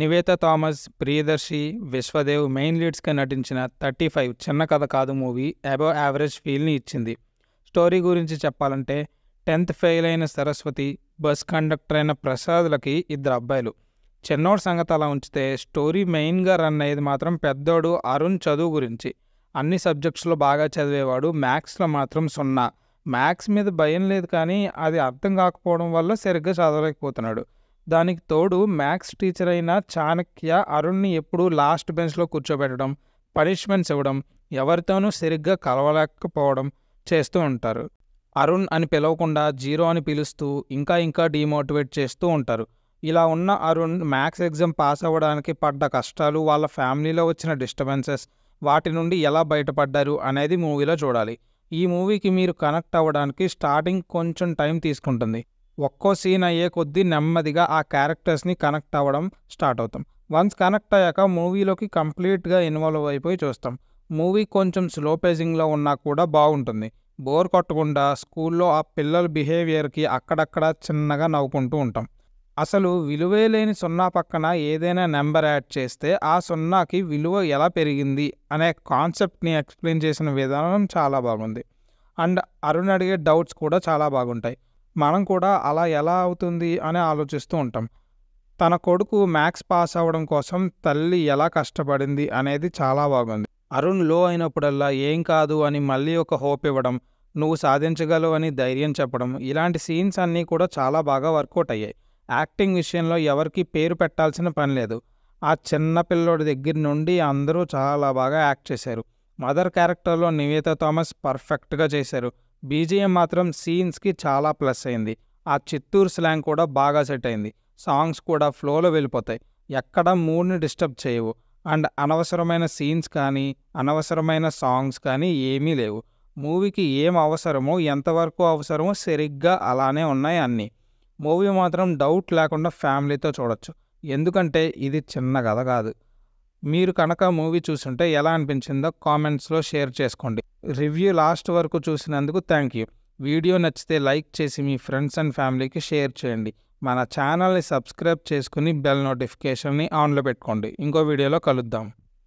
Nivetha Thomas Priyadarshi Vishwadev main లీడ్స్గా నటించిన thirty five చిన్న కథ కాదు మూవీ అబవ్ యావరేజ్ ఫీల్ని ఇచ్చింది స్టోరీ గురించి చెప్పాలంటే టెన్త్ ఫెయిల్ అయిన సరస్వతి బస్ కండక్టర్ అయిన ప్రసాద్లకి ఇద్దరు అబ్బాయిలు చిన్నోడు సంగతి అలా ఉంచితే స్టోరీ మెయిన్గా రన్ అయ్యేది మాత్రం పెద్దోడు అరుణ్ చదువు గురించి అన్ని సబ్జెక్ట్స్లో బాగా చదివేవాడు మ్యాథ్స్లో మాత్రం సున్నా మ్యాథ్స్ మీద భయం లేదు కానీ అది అర్థం కాకపోవడం వల్ల సరిగ్గా చదవలేకపోతున్నాడు దానికి తోడు మ్యాథ్స్ టీచర్ అయిన చాణక్య అరుణ్ని ఎప్పుడూ లాస్ట్ బెంచ్లో కూర్చోబెట్టడం పనిష్మెంట్స్ ఇవ్వడం ఎవరితోనూ సరిగ్గా కలవలేకపోవడం చేస్తూ ఉంటారు అరుణ్ అని పిలవకుండా జీరో అని పిలుస్తూ ఇంకా ఇంకా డిమోటివేట్ చేస్తూ ఉంటారు ఇలా ఉన్న అరుణ్ మ్యాథ్స్ ఎగ్జామ్ పాస్ అవ్వడానికి పడ్డ కష్టాలు వాళ్ళ ఫ్యామిలీలో వచ్చిన డిస్టర్బెన్సెస్ వాటి నుండి ఎలా బయటపడ్డారు అనేది మూవీలో చూడాలి ఈ మూవీకి మీరు కనెక్ట్ అవ్వడానికి స్టార్టింగ్ కొంచెం టైం తీసుకుంటుంది ఒక్కో సీన్ అయ్యే కొద్దీ నెమ్మదిగా ఆ క్యారెక్టర్స్ని కనెక్ట్ అవ్వడం స్టార్ట్ అవుతాం వన్స్ కనెక్ట్ అయ్యాక మూవీలోకి కంప్లీట్గా ఇన్వాల్వ్ అయిపోయి చూస్తాం మూవీ కొంచెం స్లో పేజింగ్లో ఉన్నా కూడా బాగుంటుంది బోర్ కొట్టకుండా స్కూల్లో ఆ పిల్లల బిహేవియర్కి అక్కడక్కడ చిన్నగా నవ్వుకుంటూ ఉంటాం అసలు విలువే లేని సున్నా పక్కన ఏదైనా నెంబర్ యాడ్ చేస్తే ఆ సున్నాకి విలువ ఎలా పెరిగింది అనే కాన్సెప్ట్ని ఎక్స్ప్లెయిన్ చేసిన విధానం చాలా బాగుంది అండ్ అరుణ్ అడిగే డౌట్స్ కూడా చాలా బాగుంటాయి మనం కూడా అలా ఎలా అవుతుంది అని ఆలోచిస్తూ ఉంటాం తన కొడుకు మ్యాథ్స్ పాస్ అవ్వడం కోసం తల్లి ఎలా కష్టపడింది అనేది చాలా బాగుంది అరుణ్ లో అయినప్పుడల్లా ఏం కాదు అని మళ్ళీ ఒక హోప్ ఇవ్వడం నువ్వు సాధించగలవు అని ధైర్యం చెప్పడం ఇలాంటి సీన్స్ అన్నీ కూడా చాలా బాగా వర్కౌట్ అయ్యాయి యాక్టింగ్ విషయంలో ఎవరికి పేరు పెట్టాల్సిన పని లేదు ఆ చిన్న పిల్లోడి దగ్గర నుండి అందరూ చాలా బాగా యాక్ట్ చేశారు మదర్ క్యారెక్టర్లో నివేత థామస్ పర్ఫెక్ట్గా చేశారు బీజిఎం మాత్రం సీన్స్కి చాలా ప్లస్ అయింది ఆ చిత్తూరు స్లాంగ్ కూడా బాగా సెట్ అయింది సాంగ్స్ కూడా ఫ్లోలో వెళ్ళిపోతాయి ఎక్కడ మూడ్ని డిస్టర్బ్ చేయవు అండ్ అనవసరమైన సీన్స్ కానీ అనవసరమైన సాంగ్స్ కానీ ఏమీ లేవు మూవీకి ఏం అవసరమో ఎంతవరకు అవసరమో సరిగ్గా అలానే ఉన్నాయి అన్నీ మూవీ మాత్రం డౌట్ లేకుండా ఫ్యామిలీతో చూడొచ్చు ఎందుకంటే ఇది చిన్న కథ కాదు మీరు కనుక మూవీ చూసుంటే ఎలా అనిపించిందో కామెంట్స్లో షేర్ చేసుకోండి రివ్యూ లాస్ట్ వరకు చూసినందుకు థ్యాంక్ యూ వీడియో నచ్చితే లైక్ చేసి మీ ఫ్రెండ్స్ అండ్ ఫ్యామిలీకి షేర్ చేయండి మన ఛానల్ని సబ్స్క్రైబ్ చేసుకుని బెల్ నోటిఫికేషన్ని ఆన్లో పెట్టుకోండి ఇంకో వీడియోలో కలుద్దాం